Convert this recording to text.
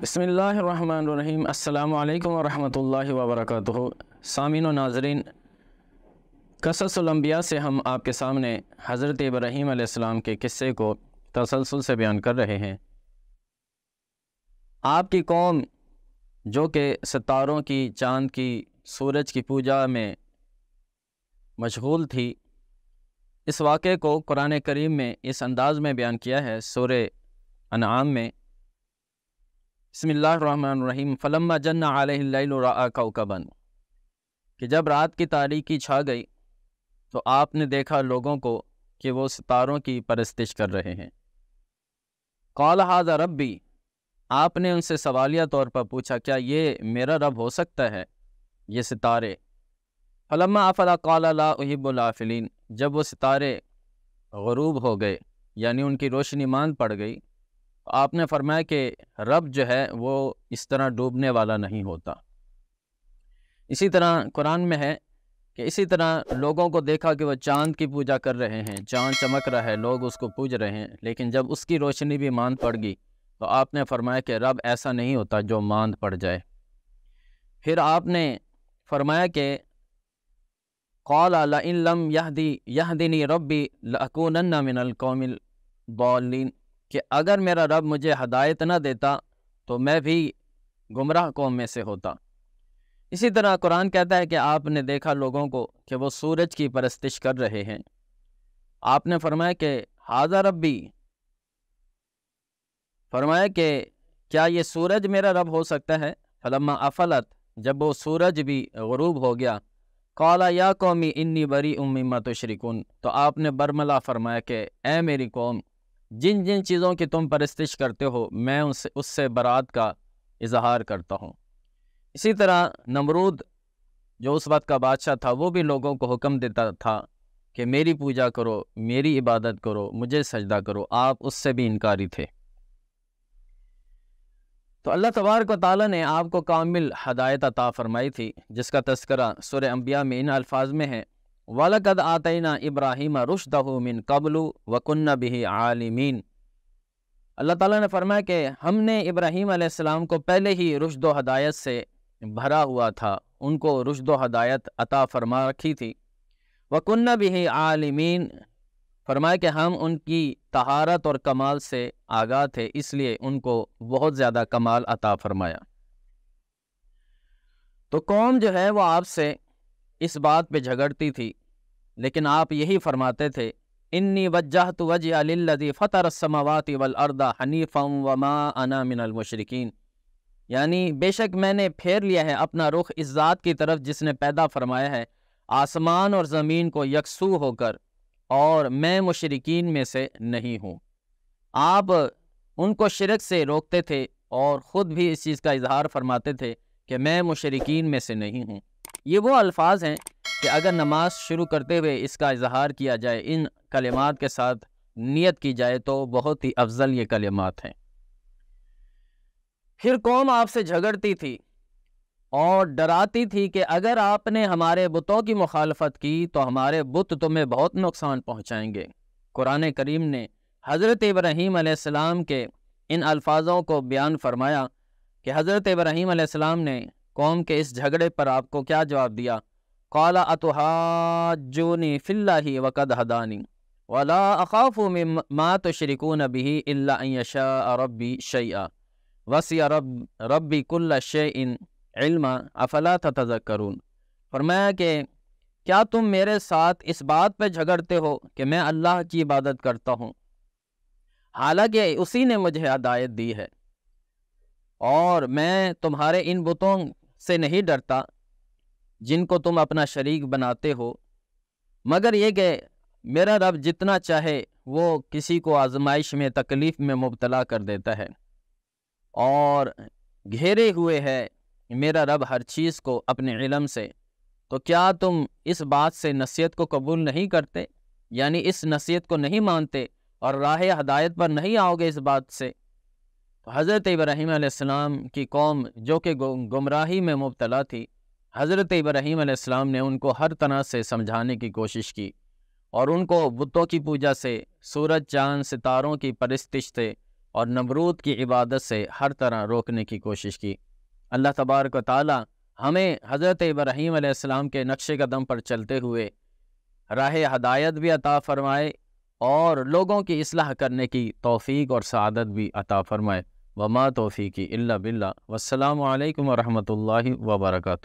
बसमीम् अल्लाम वरहमल वबरक सामिन नाजरीन कससलम्बिया से हम आपके सामने हज़रत इब्राहीम के किस्से को तसलसल से बयान कर रहे हैं आपकी कौम जो कि सितारों की चाँद की सूरज की पूजा में मशगूल थी इस वाक़े को कुरान करीम में इस अंदाज़ में बयान किया है सूर अनाम में बसमिल्लाम फ़लम जन आलकबन कि जब रात की तारीखी छा गई तो आपने देखा लोगों को कि वो सितारों की परस्तिश कर रहे हैं कौल हाजा रबी आपने उनसे सवालिया तौर पर पूछा क्या ये मेरा रब हो सकता है ये सितारे फलमा आफला कौलाहिबुलाफिलीन जब वो सितारे गरूब हो गए यानी उनकी रोशनी मान पड़ गई आपने फरमाया कि रब जो है वो इस तरह डूबने वाला नहीं होता इसी तरह कुरान में है कि इसी तरह लोगों को देखा कि वह चांद की पूजा कर रहे हैं चांद चमक रहा है लोग उसको पूज रहे हैं लेकिन जब उसकी रोशनी भी मांद पड़ गई तो आपने फरमाया कि रब ऐसा नहीं होता जो मांद पड़ जाए फिर आपने फरमाया कि कौल अला लम यहदी यहदिनी रबी लकून मिनल कौमिल कि अगर मेरा रब मुझे हदायत ना देता तो मैं भी गुमराह कौम में से होता इसी तरह कुरान कहता है कि आपने देखा लोगों को कि वो सूरज की परस्तिश कर रहे हैं आपने फरमाया कि हाजा रब भी फरमाया कि क्या ये सूरज मेरा रब हो सकता है फलम्मा अफलत जब वो सूरज भी गरूब हो गया कौला या कौमी इन्नी बरी उम्मी मतुशरिकुन तो आपने बरमला फरमाया कि ए मेरी कौम जिन जिन चीज़ों की तुम परस्तिश करते हो मैं उनसे उससे बरात का इजहार करता हूँ इसी तरह नमरूद जो उस वक्त का बादशाह था वो भी लोगों को हुक्म देता था कि मेरी पूजा करो मेरी इबादत करो मुझे सजदा करो आप उससे भी इनकारी थे तो अल्लाह तबारक ताली ने आपको कामिल हदायत अता फ़रमाई थी जिसका तस्करा सुर अम्बिया में इन अल्फाज में है वलकद आतना इब्राहिम रुशदहू मिन कबलू वकुन्न बिही आलिमीन अल्लाह ताला ने फरमाया कि हमने इब्राहिम अलैहिस्सलाम को पहले ही रुशद हदायत से भरा हुआ था उनको रुशद हदायत अता फरमा रखी थी वकुन्न बिही आलिमीन फरमाया कि हम उनकी तहारत और कमाल से आगा थे इसलिए उनको बहुत ज़्यादा कमाल अता फरमाया तो कौम जो है वह आपसे इस बात पे झगड़ती थी लेकिन आप यही फरमाते थे इन्नी वजह तो वज अलदी फ़तर समवाती वल अर्दा हनीफ़म मा अना मिनल यानी बेशक मैंने फेर लिया है अपना रुख इस ज़ात की तरफ जिसने पैदा फरमाया है आसमान और ज़मीन को यकसू होकर और मैं मशरकिन में से नहीं हूँ आप उनको शिरक से रोकते थे और ख़ुद भी इस चीज़ का इजहार फरमाते थे कि मैं मशरकिन में से नहीं हूँ ये वो अल्फाज हैं कि अगर नमाज शुरू करते हुए इसका इजहार किया जाए इन कलिमात के साथ नियत की जाए तो बहुत ही अफजल ये कलिमात हैं फिर कौम आपसे झगड़ती थी और डराती थी कि अगर आपने हमारे बुतों की मुखालफत की तो हमारे बुत तुम्हें बहुत नुकसान पहुँचाएंगे कुरान करीम ने हज़रत इब्राहीम के इन अल्फाजों को बयान फरमाया कि हज़रत इब्राहीम ने कौम के इस झगड़े पर आपको क्या जवाब दिया कौला अतुहाजूनी फ़िल्ला वक़द हदानी वला अखाफ़ में माँ तो शरिकून भी अल्लाशा रबी शैया वसी रब रबी कुल्ला शन इल्मा अफला तजक्रून फरमाया कि क्या तुम मेरे साथ इस बात पर झगड़ते हो कि मैं अल्लाह की इबादत करता हूँ हालांकि उसी ने मुझे हदायत दी है और मैं तुम्हारे इन बुतों से नहीं डरता जिनको तुम अपना शरीक बनाते हो मगर ये कि मेरा रब जितना चाहे वो किसी को आजमाइश में तकलीफ़ में मुबतला कर देता है और घेरे हुए है मेरा रब हर चीज़ को अपने इलम से तो क्या तुम इस बात से नसीहत को कबूल नहीं करते यानी इस नसीहत को नहीं मानते और राह हदायत पर नहीं आओगे इस बात से हज़रत इब्राहीम की कौम जो कि गुमराही में मुबतला थी हज़रत इब्राहीम ने उनको हर तरह से समझाने की कोशिश की और उनको बुतों की पूजा से सूरज चांद सितारों की परस्तिश से और नमरूद की इबादत से हर तरह रोकने की कोशिश की अल्लाह तबारक ताली हमें हज़रत इब्राहीम के नक्श कदम पर चलते हुए राह हदायत भी अता फ़रमाए और लोगों की असलाह करने की तोफ़ी और सआदत भी अता फ़रमाए वमा तोफ़ी की अल्ला बिल्ला वसलम वरहमल वर्का